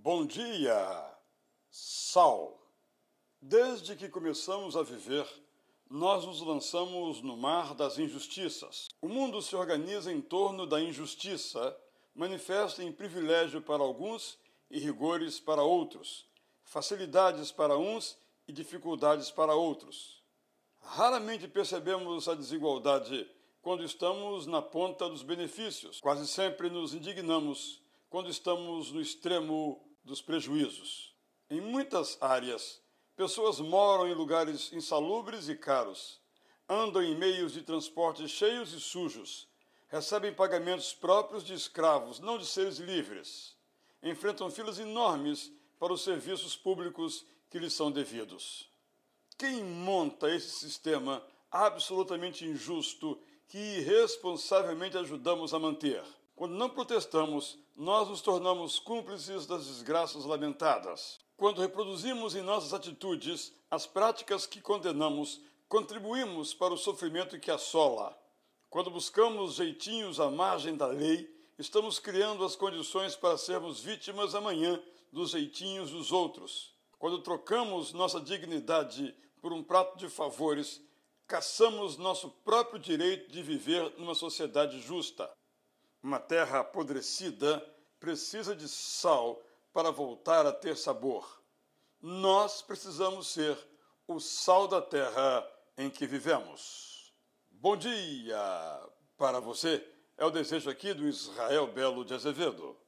Bom dia, Sal. Desde que começamos a viver, nós nos lançamos no mar das injustiças. O mundo se organiza em torno da injustiça, manifesta em privilégio para alguns e rigores para outros, facilidades para uns e dificuldades para outros. Raramente percebemos a desigualdade quando estamos na ponta dos benefícios. Quase sempre nos indignamos quando estamos no extremo dos prejuízos. Em muitas áreas, pessoas moram em lugares insalubres e caros, andam em meios de transporte cheios e sujos, recebem pagamentos próprios de escravos, não de seres livres, enfrentam filas enormes para os serviços públicos que lhes são devidos. Quem monta esse sistema absolutamente injusto que irresponsavelmente ajudamos a manter? Quando não protestamos, nós nos tornamos cúmplices das desgraças lamentadas. Quando reproduzimos em nossas atitudes as práticas que condenamos, contribuímos para o sofrimento que assola. Quando buscamos jeitinhos à margem da lei, estamos criando as condições para sermos vítimas amanhã dos jeitinhos dos outros. Quando trocamos nossa dignidade por um prato de favores, caçamos nosso próprio direito de viver numa sociedade justa. Uma terra apodrecida precisa de sal para voltar a ter sabor. Nós precisamos ser o sal da terra em que vivemos. Bom dia para você. É o desejo aqui do Israel Belo de Azevedo.